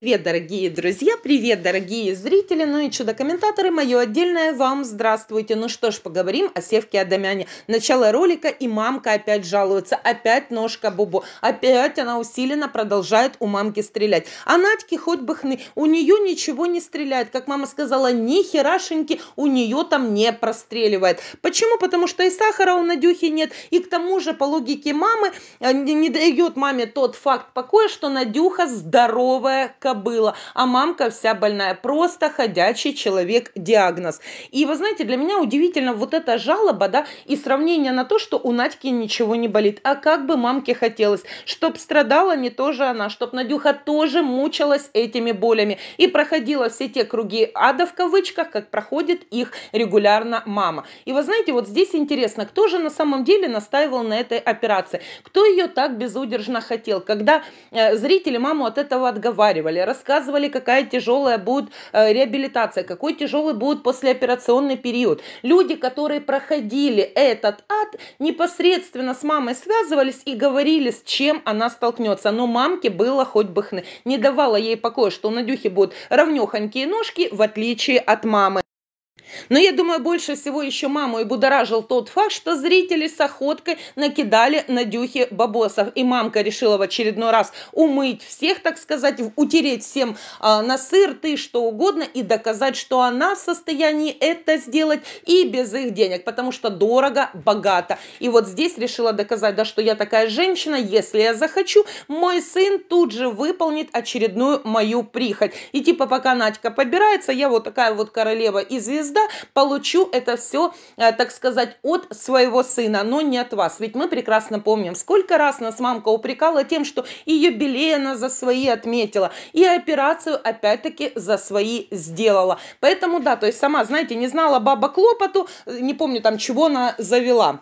Привет, дорогие друзья, привет, дорогие зрители, ну и чудо-комментаторы, мое отдельное вам здравствуйте. Ну что ж, поговорим о Севке Адамяне. Начало ролика, и мамка опять жалуется, опять ножка Бубу, опять она усиленно продолжает у мамки стрелять. А Надьке хоть бы хны, у нее ничего не стреляет, как мама сказала, ни херашеньки у нее там не простреливает. Почему? Потому что и сахара у Надюхи нет, и к тому же, по логике мамы, э, не дает маме тот факт покоя, что Надюха здоровая жутко а мамка вся больная, просто ходячий человек диагноз. И вы знаете, для меня удивительно вот эта жалоба, да, и сравнение на то, что у Надьки ничего не болит. А как бы мамке хотелось, чтоб страдала не тоже она, чтоб Надюха тоже мучилась этими болями и проходила все те круги ада в кавычках, как проходит их регулярно мама. И вы знаете, вот здесь интересно, кто же на самом деле настаивал на этой операции? Кто ее так безудержно хотел? Когда э, зрители маму от этого отговаривали, рассказывали. Рассказывали, какая тяжелая будет э, реабилитация, какой тяжелый будет послеоперационный период. Люди, которые проходили этот ад, непосредственно с мамой связывались и говорили, с чем она столкнется. Но мамке было хоть бы хны. Не давала ей покоя, что у Надюхи будут равнехонькие ножки, в отличие от мамы. Но я думаю, больше всего еще маму и будоражил тот факт, что зрители с охоткой накидали на дюхи бабосов. И мамка решила в очередной раз умыть всех, так сказать, утереть всем а, на сыр, ты что угодно, и доказать, что она в состоянии это сделать и без их денег, потому что дорого, богато. И вот здесь решила доказать, да, что я такая женщина, если я захочу, мой сын тут же выполнит очередную мою прихоть. И типа пока Надька побирается, я вот такая вот королева и звезда, надежда, получу это все, э, так сказать, от своего сына, но не от вас. Ведь мы прекрасно помним, сколько раз нас мамка упрекала тем, что и юбилей она за свои отметила, и операцию опять-таки за свои сделала. Поэтому да, то есть сама, знаете, не знала баба Клопоту, э, не помню там, чего она завела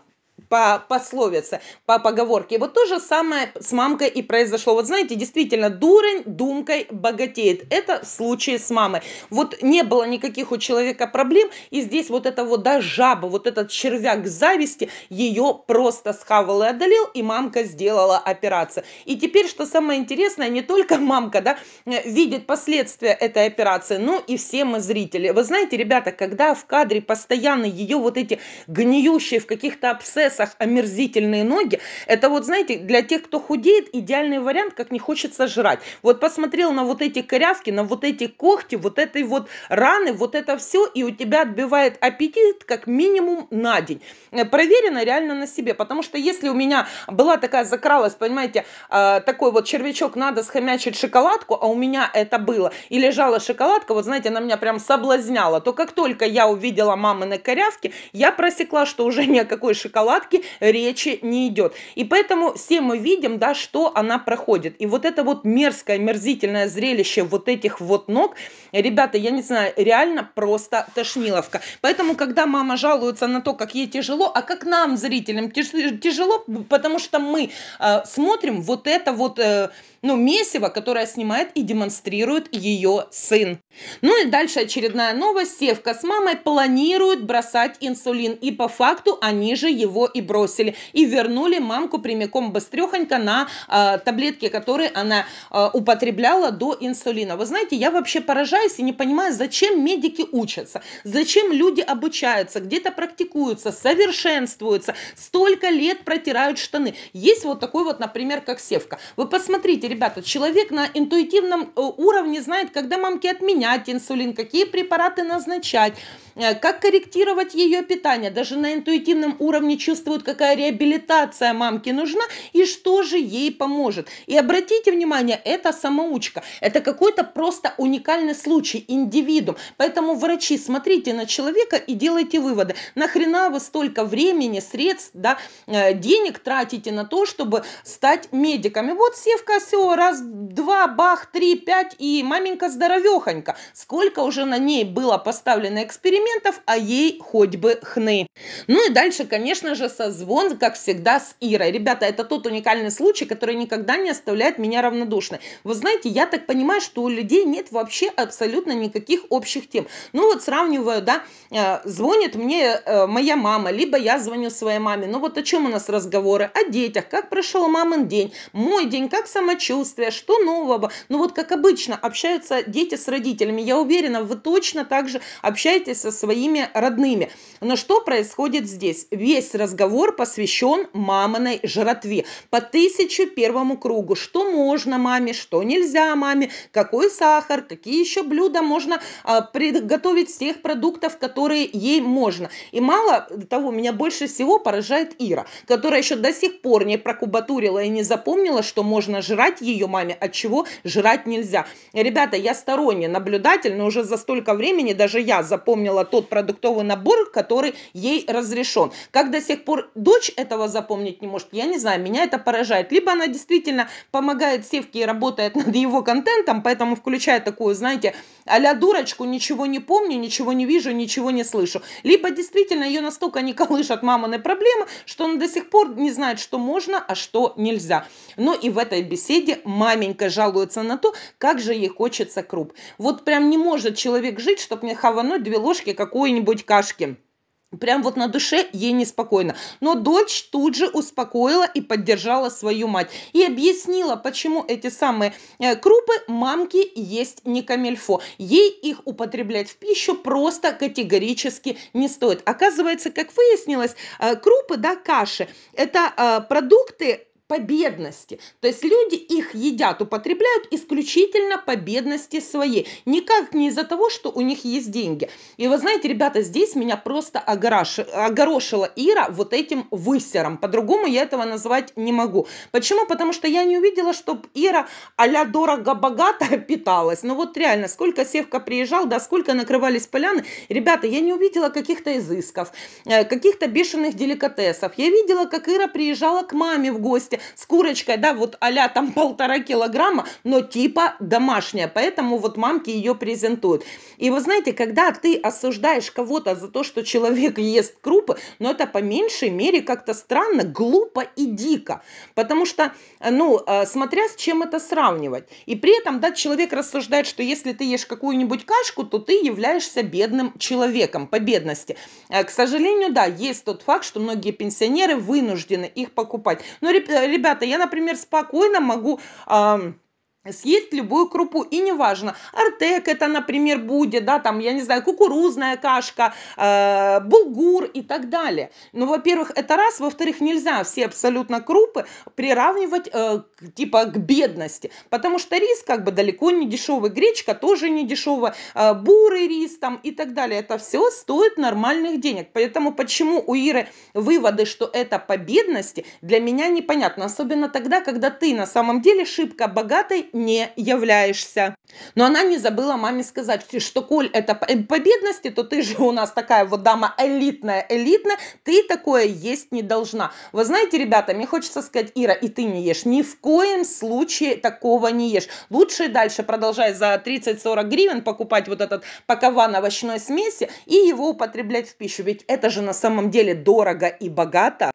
по пословице, по поговорке. Вот то же самое с мамкой и произошло. Вот знаете, действительно, дурень думкой богатеет. Это в случае с мамой. Вот не было никаких у человека проблем, и здесь вот эта вот, да, жаба, вот этот червяк зависти, ее просто схавал и одолел, и мамка сделала операцию. И теперь, что самое интересное, не только мамка, да, видит последствия этой операции, но и все мы зрители. Вы знаете, ребята, когда в кадре постоянно ее вот эти гниющие в каких-то абсцессах, прессах омерзительные ноги. Это вот, знаете, для тех, кто худеет, идеальный вариант, как не хочется жрать. Вот посмотрел на вот эти корявки, на вот эти когти, вот этой вот раны, вот это все, и у тебя отбивает аппетит как минимум на день. Э, проверено реально на себе, потому что если у меня была такая закралась, понимаете, э, такой вот червячок, надо схомячить шоколадку, а у меня это было, и лежала шоколадка, вот знаете, она меня прям соблазняла, то как только я увидела мамы на корявке, я просекла, что уже ни о какой шоколадке отправки речи не идет. И поэтому все мы видим, да, что она проходит. И вот это вот мерзкое, мерзительное зрелище вот этих вот ног, ребята, я не знаю, реально просто тошниловка. Поэтому, когда мама жалуется на то, как ей тяжело, а как нам, зрителям, тяжело, потому что мы э, смотрим вот это вот... Э, ну, месиво, которое снимает и демонстрирует ее сын. Ну и дальше очередная новость. Севка с мамой планируют бросать инсулин, и по факту они же его и бросили. И вернули мамку прямиком быстрехонько на э, таблетки, которые она э, употребляла до инсулина. Вы знаете, я вообще поражаюсь и не понимаю, зачем медики учатся, зачем люди обучаются, где-то практикуются, совершенствуются, столько лет протирают штаны. Есть вот такой вот, например, как севка. Вы посмотрите, ребята, человек на интуитивном э, уровне знает, когда мамки отменять инсулин, какие препараты назначать. Э, как корректировать ее питание, даже на интуитивном уровне чувствуют, какая реабилитация мамке нужна и что же ей поможет. И обратите внимание, это самоучка, это какой-то просто уникальный случай, индивидуум. Поэтому, врачи, смотрите на человека и делайте выводы. Нахрена вы столько времени, средств, да, э, денег тратите на то, чтобы стать медиками? Вот севка все, раз, два, бах, три, пять, и маменька здоровехонька. Сколько уже на ней было поставлено экспериментов, комплиментов, а ей хоть бы хны. Ну и дальше, конечно же, созвон, как всегда, с Ирой. Ребята, это тот уникальный случай, который никогда не оставляет меня равнодушной. Вы знаете, я так понимаю, что у людей нет вообще абсолютно никаких общих тем. Ну вот сравниваю, да, э, звонит мне э, моя мама, либо я звоню своей маме. Ну вот о чем у нас разговоры? О детях, как прошел мамин день, мой день, как самочувствие, что нового. Ну вот как обычно общаются дети с родителями. Я уверена, вы точно так же общаетесь со своими родными. Но что происходит здесь? Весь разговор посвящен маминой жратве. По тысячу первому кругу. Что можно маме, что нельзя маме, какой сахар, какие еще блюда можно а, приготовить с тех продуктов, которые ей можно. И мало того, меня больше всего поражает Ира, которая еще до сих пор не прокубатурила и не запомнила, что можно жрать ее маме, а чего жрать нельзя. Ребята, я сторонний наблюдатель, но уже за столько времени даже я запомнила тот продуктовый набор, который ей разрешен. Как до сих пор дочь этого запомнить не может, я не знаю, меня это поражает. Либо она действительно помогает Севке и работает над его контентом, поэтому включает такую, знаете, а дурочку, ничего не помню, ничего не вижу, ничего не слышу. Либо действительно ее настолько не колышат мамины проблемы, что она до сих пор не знает, что можно, а что нельзя. Но ну и в этой беседе маменька жалуется на то, как же ей хочется круп. Вот прям не может человек жить, чтобы не хавануть две ложки какой-нибудь кашки. Прям вот на душе ей неспокойно. Но дочь тут же успокоила и поддержала свою мать. И объяснила, почему эти самые э, крупы мамки есть не камельфо. Ей их употреблять в пищу просто категорически не стоит. Оказывается, как выяснилось, э, крупы, да, каши, это э, продукты по бедности. То есть люди их едят, употребляют исключительно по бедности своей. Никак не из-за того, что у них есть деньги. И вы знаете, ребята, здесь меня просто огорошила Ира вот этим высером. По-другому я этого назвать не могу. Почему? Потому что я не увидела, чтобы Ира а-ля дорого-богато питалась. Ну вот реально, сколько Севка приезжал, да, сколько накрывались поляны. Ребята, я не увидела каких-то изысков, э, каких-то бешеных деликатесов. Я видела, как Ира приезжала к маме в гости, кофте с курочкой, да, вот а там полтора килограмма, но типа домашняя, поэтому вот мамки ее презентуют. И вы знаете, когда ты осуждаешь кого-то за то, что человек ест крупы, но это по меньшей мере как-то странно, глупо и дико, потому что, ну, э, смотря с чем это сравнивать. И при этом, да, человек рассуждает, что если ты ешь какую-нибудь кашку, то ты являешься бедным человеком по бедности. Э, к сожалению, да, есть тот факт, что многие пенсионеры вынуждены их покупать. Но, э, ребята, я, например, спокойно могу... Э, съесть любую крупу, и неважно, артек это, например, будет, да, там, я не знаю, кукурузная кашка, э, булгур и так далее. Ну, во-первых, это раз, во-вторых, нельзя все абсолютно крупы приравнивать, э, типа, к бедности, потому что рис, как бы, далеко не дешевый, гречка тоже не дешевая, э, бурый рис там и так далее, это все стоит нормальных денег, поэтому почему у Иры выводы, что это по бедности, для меня непонятно, особенно тогда, когда ты на самом деле шибко богатой не являешься. Но она не забыла маме сказать, что коль это по бедности, то ты же у нас такая вот дама элитная, элитная, ты такое есть не должна. Вы знаете, ребята, мне хочется сказать, Ира, и ты не ешь. Ни в коем случае такого не ешь. Лучше дальше продолжай за 30-40 гривен покупать вот этот пакован овощной смеси и его употреблять в пищу. Ведь это же на самом деле дорого и богато.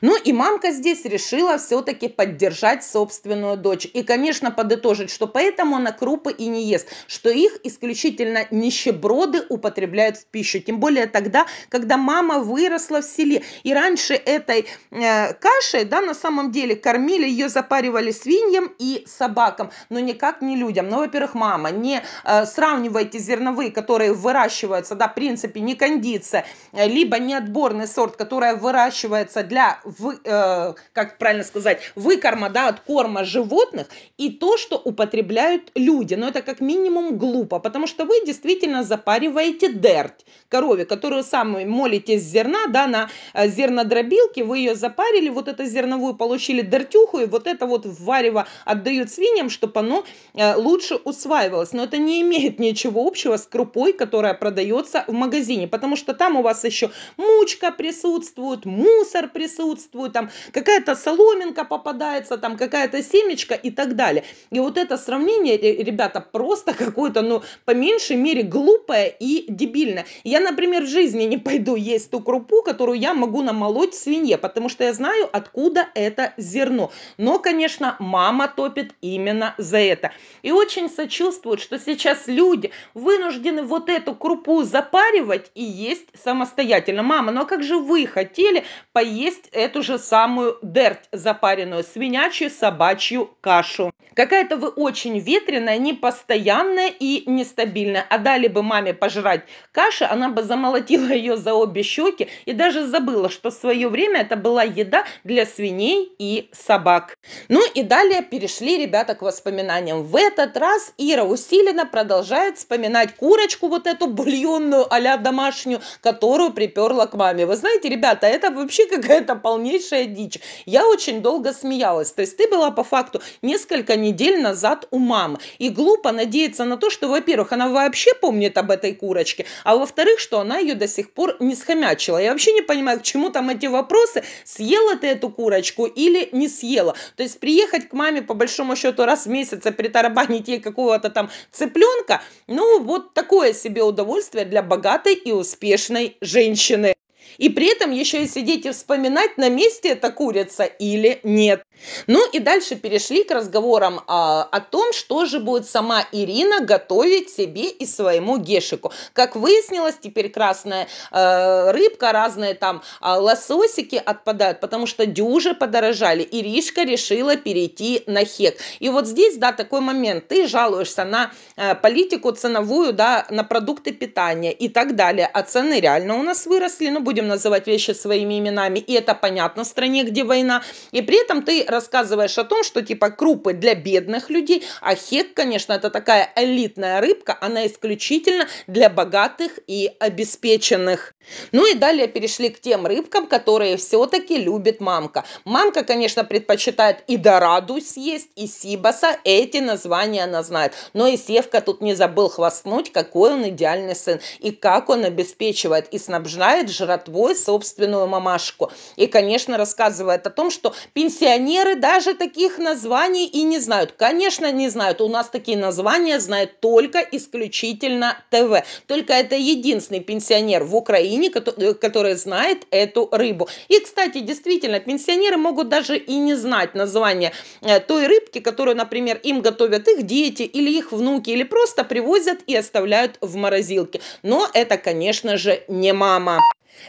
Ну и мамка здесь решила все-таки поддержать собственную дочь. И, конечно, подытожить, что поэтому она крупы и не ест, что их исключительно нищеброды употребляют в пищу. Тем более тогда, когда мама выросла в селе. И раньше этой э, кашей, да, на самом деле кормили, ее запаривали свиньям и собакам, но никак не людям. Ну, во-первых, мама, не э, сравнивайте зерновые, которые выращиваются, да, в принципе, не кондиция, либо не отборный сорт, который выращивается для вы, э, как правильно сказать, выкорма, да, от корма животных и то, что употребляют люди. Но это как минимум глупо, потому что вы действительно запариваете дерть корове, которую сами молите с зерна, да, на э, зернодробилке, вы ее запарили, вот это зерновую получили дертюху, и вот это вот варево отдают свиньям, чтобы оно э, лучше усваивалось. Но это не имеет ничего общего с крупой, которая продается в магазине, потому что там у вас еще мучка присутствует, мусор присутствует, присутствуют, там какая-то соломинка попадается, там какая-то семечка и так далее. И вот это сравнение, ребята, просто какое-то, ну, по меньшей мере, глупое и дебильное. Я, например, в жизни не пойду есть ту крупу, которую я могу намолоть свинье, потому что я знаю, откуда это зерно. Но, конечно, мама топит именно за это. И очень сочувствует, что сейчас люди вынуждены вот эту крупу запаривать и есть самостоятельно. Мама, ну а как же вы хотели поесть эту же самую дерть запаренную, свинячью собачью кашу. Какая-то вы очень ветреная, непостоянная и нестабильная. А дали бы маме пожрать каши, она бы замолотила ее за обе щеки и даже забыла, что в свое время это была еда для свиней и собак. Ну и далее перешли ребята к воспоминаниям. В этот раз Ира усиленно продолжает вспоминать курочку вот эту бульонную а домашнюю, которую приперла к маме. Вы знаете, ребята, это вообще какая-то полнейшая дичь. Я очень долго смеялась. То есть ты была по факту несколько недель назад у мамы. И глупо надеяться на то, что, во-первых, она вообще помнит об этой курочке, а во-вторых, что она ее до сих пор не схомячила. Я вообще не понимаю, к чему там эти вопросы. Съела ты эту курочку или не съела? То есть приехать к маме, по большому счету, раз в месяц, а притарабанить ей какого-то там цыпленка, ну, вот такое себе удовольствие для богатой и успешной женщины. И при этом еще и сидеть и вспоминать, на месте эта курица или нет. Ну и дальше перешли к разговорам а, о том, что же будет сама Ирина готовить себе и своему гешику. Как выяснилось, теперь красная а, рыбка, разные там а, лососики отпадают, потому что дюжи подорожали. Иришка решила перейти на хек. И вот здесь, да, такой момент. Ты жалуешься на а, политику ценовую, да, на продукты питания и так далее. А цены реально у нас выросли, ну будем называть вещи своими именами. И это понятно в стране, где война. И при этом ты рассказываешь о том, что типа крупы для бедных людей, а хек, конечно, это такая элитная рыбка, она исключительно для богатых и обеспеченных. Ну и далее перешли к тем рыбкам, которые все-таки любит мамка. Мамка, конечно, предпочитает и дораду съесть, и сибаса, эти названия она знает. Но и Севка тут не забыл хвастнуть, какой он идеальный сын, и как он обеспечивает и снабжает жратвой собственную мамашку. И, конечно, рассказывает о том, что пенсионер пионеры даже таких названий и не знают. Конечно, не знают. У нас такие названия знает только исключительно ТВ. Только это единственный пенсионер в Украине, э, который знает эту рыбу. И, кстати, действительно, пенсионеры могут даже и не знать название э, той рыбки, которую, например, им готовят их дети или их внуки, или просто привозят и оставляют в морозилке. Но это, конечно же, не мама.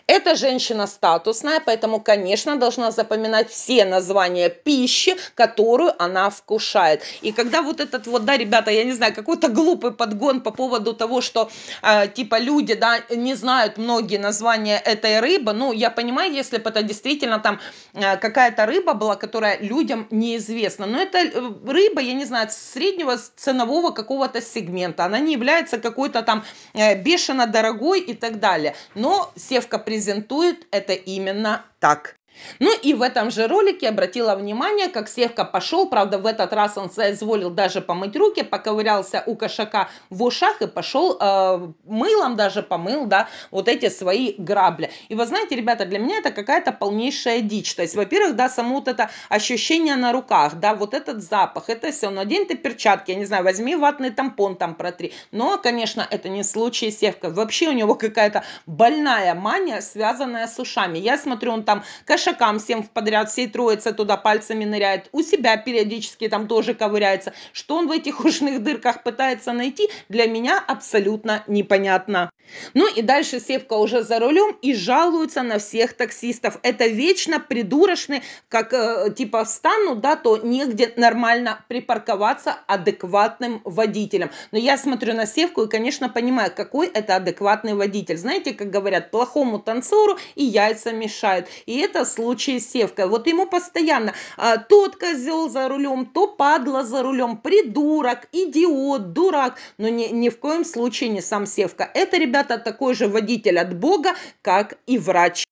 Эта женщина статусная, поэтому, конечно, должна запоминать все названия пищи, которую она вкушает. И когда вот этот вот, да, ребята, я не знаю, какой-то глупый подгон по поводу того, что э, типа люди, да, не знают многие названия этой рыбы, ну, я понимаю, если бы это действительно там э, какая-то рыба была, которая людям неизвестна, но это э, рыба, я не знаю, среднего ценового какого-то сегмента, она не является какой-то там э, бешено дорогой и так далее, но все в Петрушка презентует это именно так. Ну и в этом же ролике обратила внимание, как Севка пошел, правда в этот раз он соизволил даже помыть руки, поковырялся у кошака в ушах и пошел э, мылом даже помыл, да, вот эти свои грабли. И вы знаете, ребята, для меня это какая-то полнейшая дичь. То есть, во-первых, да, само вот это ощущение на руках, да, вот этот запах, это все, но ну, день ты перчатки, я не знаю, возьми ватный тампон там протри. Но, конечно, это не случай Севка. Вообще у него какая-то больная мания, связанная с ушами. Я смотрю, он там кошак кошакам всем в подряд, всей троице туда пальцами ныряет, у себя периодически там тоже ковыряется. Что он в этих ушных дырках пытается найти, для меня абсолютно непонятно. Ну и дальше Севка уже за рулем и жалуется на всех таксистов. Это вечно придурочные, как э, типа встану, да, то негде нормально припарковаться адекватным водителем. Но я смотрю на Севку и, конечно, понимаю, какой это адекватный водитель. Знаете, как говорят, плохому танцору и яйца мешают. И это случае Севка. Вот ему постоянно а, тот козел за рулем, то падла за рулем, придурок, идиот, дурак. Но ни, ни в коем случае не сам Севка. Это, ребята, такой же водитель от Бога, как и врач.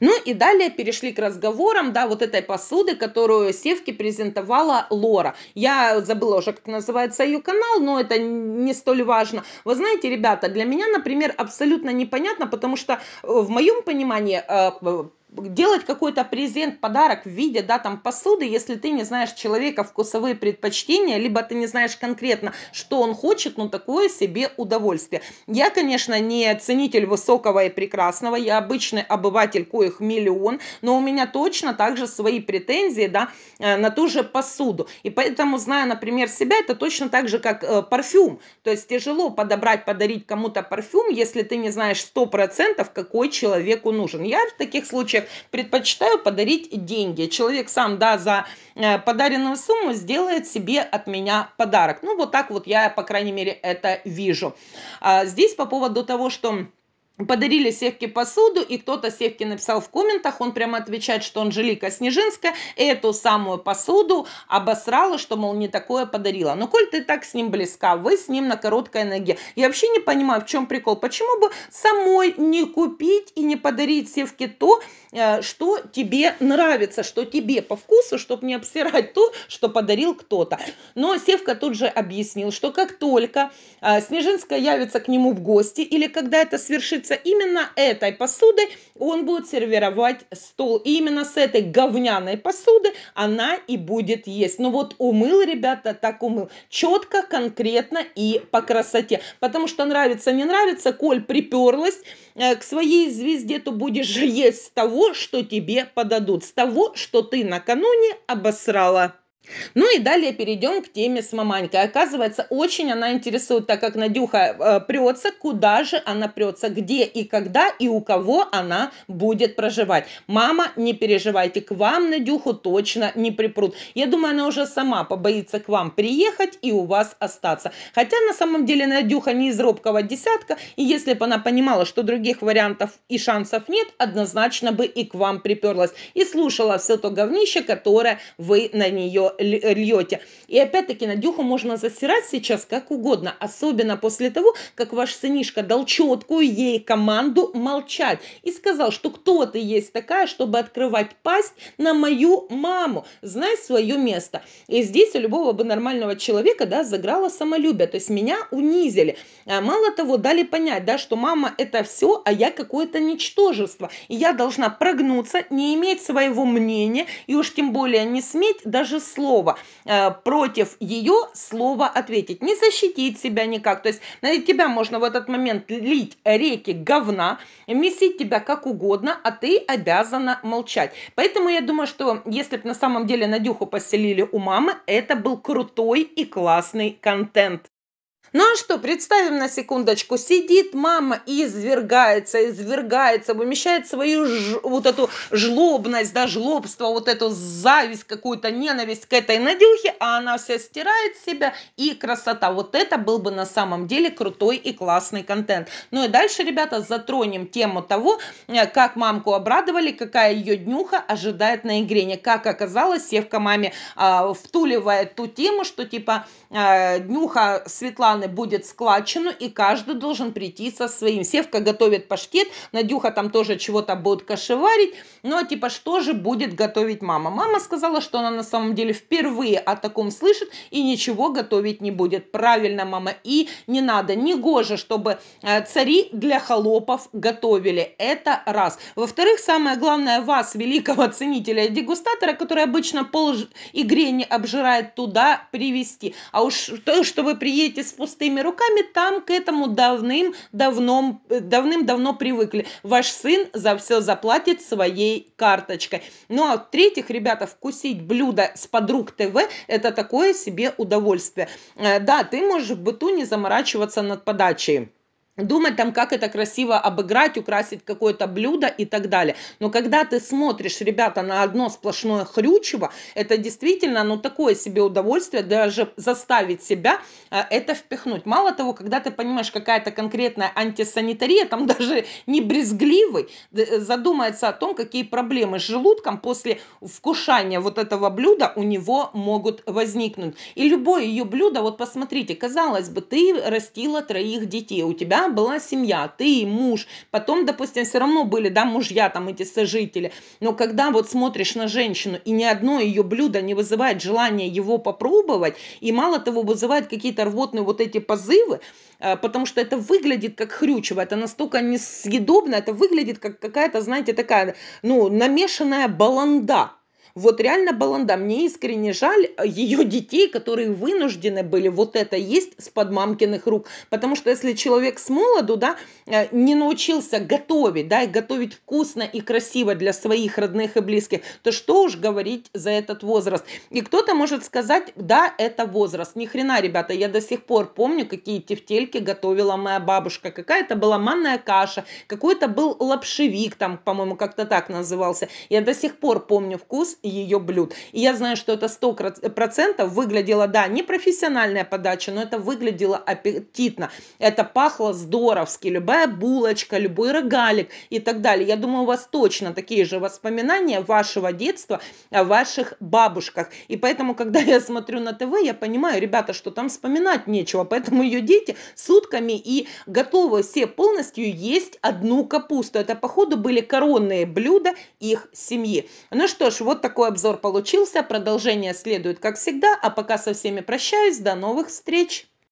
Ну и далее перешли к разговорам, да, вот этой посуды, которую Севке презентовала Лора. Я забыла уже, как называется ее канал, но это не столь важно. Вы знаете, ребята, для меня, например, абсолютно непонятно, потому что в моем понимании э, делать какой-то презент, подарок в виде, да, там, посуды, если ты не знаешь человека вкусовые предпочтения, либо ты не знаешь конкретно, что он хочет, но ну, такое себе удовольствие. Я, конечно, не ценитель высокого и прекрасного, я обычный обыватель, коих миллион, но у меня точно также свои претензии, да, э, на ту же посуду. И поэтому, зная, например, себя, это точно так же, как э, парфюм. То есть тяжело подобрать, подарить кому-то парфюм, если ты не знаешь 100% какой человеку нужен. Я в таких случаях спрашивает, предпочитаю подарить деньги. Человек сам, да, за э, подаренную сумму сделает себе от меня подарок. Ну, вот так вот я, по крайней мере, это вижу. А здесь по поводу того, что подарили Севке посуду, и кто-то Севке написал в комментах, он прямо отвечает, что Анжелика Снежинская эту самую посуду обосрала, что, мол, не такое подарила. Но коль ты так с ним близка, вы с ним на короткой ноге. Я вообще не понимаю, в чем прикол. Почему бы самой не купить и не подарить Севке то, Э, что тебе нравится, что тебе по вкусу, чтобы не обсирать то, что подарил кто-то. Но Севка тут же объяснил, что как только э, Снежинская явится к нему в гости или когда это свершится именно этой посудой, он будет сервировать стол. И именно с этой говняной посуды она и будет есть. Ну вот умыл, ребята, так умыл. Четко, конкретно и по красоте. Потому что нравится, не нравится, Коль приперлась, Э, к своей звезде, то будешь же есть с того, что тебе подадут, с того, что ты накануне обосрала. Ну и далее перейдем к теме с маманькой. Оказывается, очень она интересует, так как Надюха э, прется, куда же она прется, где и когда и у кого она будет проживать. Мама, не переживайте, к вам Надюху точно не припрут. Я думаю, она уже сама побоится к вам приехать и у вас остаться. Хотя на самом деле Надюха не из робкого десятка, и если бы она понимала, что других вариантов и шансов нет, однозначно бы и к вам приперлась и слушала все то говнище, которое вы на нее льете. И опять-таки Надюху можно засирать сейчас как угодно, особенно после того, как ваш сынишка дал четкую ей команду молчать и сказал, что кто ты есть такая, чтобы открывать пасть на мою маму. Знай свое место. И здесь у любого бы нормального человека, да, заграло самолюбие. То есть меня унизили. А мало того, дали понять, да, что мама это все, а я какое-то ничтожество. И я должна прогнуться, не иметь своего мнения и уж тем более не сметь даже слова слова. Э, против ее слова ответить. Не защитить себя никак. То есть на тебя можно в этот момент лить реки говна, месить тебя как угодно, а ты обязана молчать. Поэтому я думаю, что если бы на самом деле Надюху поселили у мамы, это был крутой и классный контент. Ну а что, представим на секундочку, сидит мама и извергается, извергается, вымещает свою ж, вот эту жлобность, да, жлобство, вот эту зависть, какую-то ненависть к этой Надюхе, а она вся стирает себя и красота. Вот это был бы на самом деле крутой и классный контент. Ну и дальше, ребята, затронем тему того, э, как мамку обрадовали, какая ее днюха ожидает на игре. не Как оказалось, Севка маме э, втуливает ту тему, что типа э, днюха Светланы планы будет складчину, и каждый должен прийти со своим. Севка готовит паштет, Надюха там тоже чего-то будет кашеварить. Ну, а типа, что же будет готовить мама? Мама сказала, что она на самом деле впервые о таком слышит и ничего готовить не будет. Правильно, мама, и не надо. Не гоже, чтобы э, цари для холопов готовили. Это раз. Во-вторых, самое главное, вас, великого ценителя и дегустатора, который обычно пол игре не обжирает, туда привести. А уж то, что вы приедете с пустым пустыми руками, там к этому э, давным-давно давным давно привыкли. Ваш сын за все заплатит своей карточкой. Ну а в-третьих, ребята, вкусить блюдо с подруг ТВ – это такое себе удовольствие. Э, да, ты можешь в быту не заморачиваться над подачей думать там, как это красиво обыграть, украсить какое-то блюдо и так далее. Но когда ты смотришь, ребята, на одно сплошное хрючево, это действительно, ну, такое себе удовольствие, даже заставить себя э, это впихнуть. Мало того, когда ты понимаешь, какая-то конкретная антисанитария, там даже не брезгливый, э, задумается о том, какие проблемы с желудком после вкушания вот этого блюда у него могут возникнуть. И любое ее блюдо, вот посмотрите, казалось бы, ты растила троих детей, у тебя была семья, ты и муж, потом, допустим, все равно были, да, мужья там эти сожители, но когда вот смотришь на женщину, и ни одно ее блюдо не вызывает желания его попробовать, и мало того, вызывает какие-то рвотные вот эти позывы, э, потому что это выглядит как хрючево, это настолько несъедобно, это выглядит как какая-то, знаете, такая, ну, намешанная баланда, вот реально баланда, мне искренне жаль э, ее детей, которые вынуждены были вот это есть с под мамкиных рук. Потому что если человек с молоду, да, э, не научился готовить, да, и готовить вкусно и красиво для своих родных и близких, то что уж говорить за этот возраст. И кто-то может сказать, да, это возраст. Ни хрена, ребята, я до сих пор помню, какие тефтельки готовила моя бабушка. какая это была манная каша, какой-то был лапшевик, там, по-моему, как-то так назывался. Я до сих пор помню вкус ее блюд. И я знаю, что это 100% выглядело, да, не профессиональная подача, но это выглядело аппетитно. Это пахло здоровски. Любая булочка, любой рогалик и так далее. Я думаю, у вас точно такие же воспоминания вашего детства о ваших бабушках. И поэтому, когда я смотрю на ТВ, я понимаю, ребята, что там вспоминать нечего. Поэтому ее дети сутками и готовы все полностью есть одну капусту. Это, походу, были коронные блюда их семьи. Ну что ж, вот так такой обзор получился. Продолжение следует, как всегда. А пока со всеми прощаюсь. До новых встреч!